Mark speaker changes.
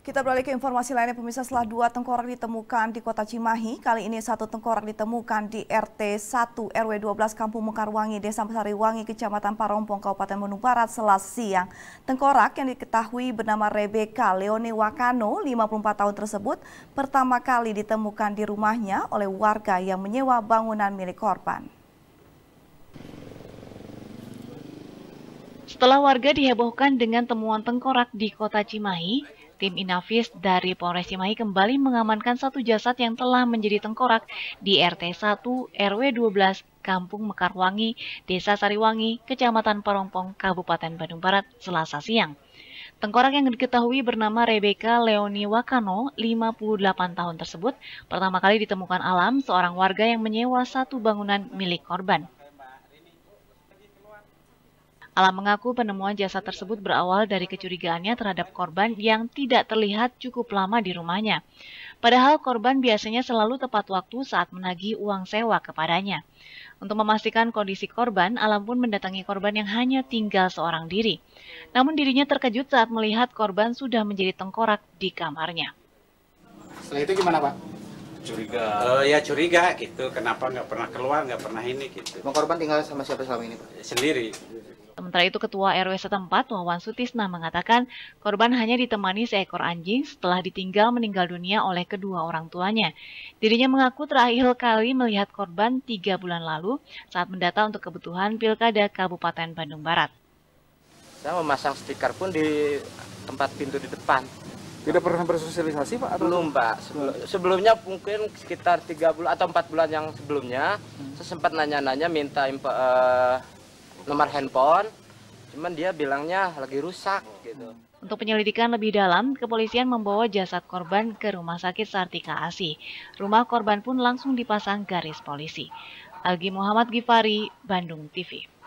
Speaker 1: Kita beralih ke informasi lainnya pemirsa setelah dua tengkorak ditemukan di kota Cimahi, kali ini satu tengkorak ditemukan di RT 1 RW 12 Kampung Mekarwangi, Desa Pesariwangi, Kecamatan Parompong, Kabupaten Bandung Barat, Selasa siang. Tengkorak yang diketahui bernama Rebecca Leone Wakano, 54 tahun tersebut, pertama kali ditemukan di rumahnya oleh warga yang menyewa bangunan milik korban. Setelah warga dihebohkan dengan temuan tengkorak di kota Cimahi,
Speaker 2: Tim Inavis dari Polres Cimahi kembali mengamankan satu jasad yang telah menjadi tengkorak di RT 1 RW 12 Kampung Mekarwangi, Desa Sariwangi, Kecamatan Parongpong, Kabupaten Bandung Barat, Selasa siang. Tengkorak yang diketahui bernama Rebecca Leoni Wakano, 58 tahun tersebut, pertama kali ditemukan alam seorang warga yang menyewa satu bangunan milik korban. Alam mengaku penemuan jasad tersebut berawal dari kecurigaannya terhadap korban yang tidak terlihat cukup lama di rumahnya. Padahal korban biasanya selalu tepat waktu saat menagih uang sewa kepadanya. Untuk memastikan kondisi korban, Alam pun mendatangi korban yang hanya tinggal seorang diri. Namun dirinya terkejut saat melihat korban sudah menjadi tengkorak di kamarnya.
Speaker 3: Setelah itu gimana Pak? Curiga. Oh ya curiga gitu, kenapa nggak pernah keluar, nggak pernah ini gitu. Mau korban tinggal sama siapa selama ini Pak? Sendiri.
Speaker 2: Sementara itu Ketua RW setempat Wawan Sutisna mengatakan korban hanya ditemani seekor anjing setelah ditinggal meninggal dunia oleh kedua orang tuanya. Dirinya mengaku terakhir kali melihat korban tiga bulan lalu saat mendata untuk kebutuhan Pilkada Kabupaten Bandung Barat.
Speaker 3: Saya memasang stiker pun di tempat pintu di depan.
Speaker 2: Tidak pernah bersosialisasi Pak? Atau Belum
Speaker 3: Pak. sebelumnya mungkin sekitar 3 bulan atau 4 bulan yang sebelumnya, hmm. saya sempat nanya-nanya minta uh, nomor handphone cuman dia bilangnya lagi rusak gitu.
Speaker 2: Untuk penyelidikan lebih dalam, kepolisian membawa jasad korban ke rumah sakit Sartika Asi. Rumah korban pun langsung dipasang garis polisi. Algi Muhammad Gifari, Bandung TV.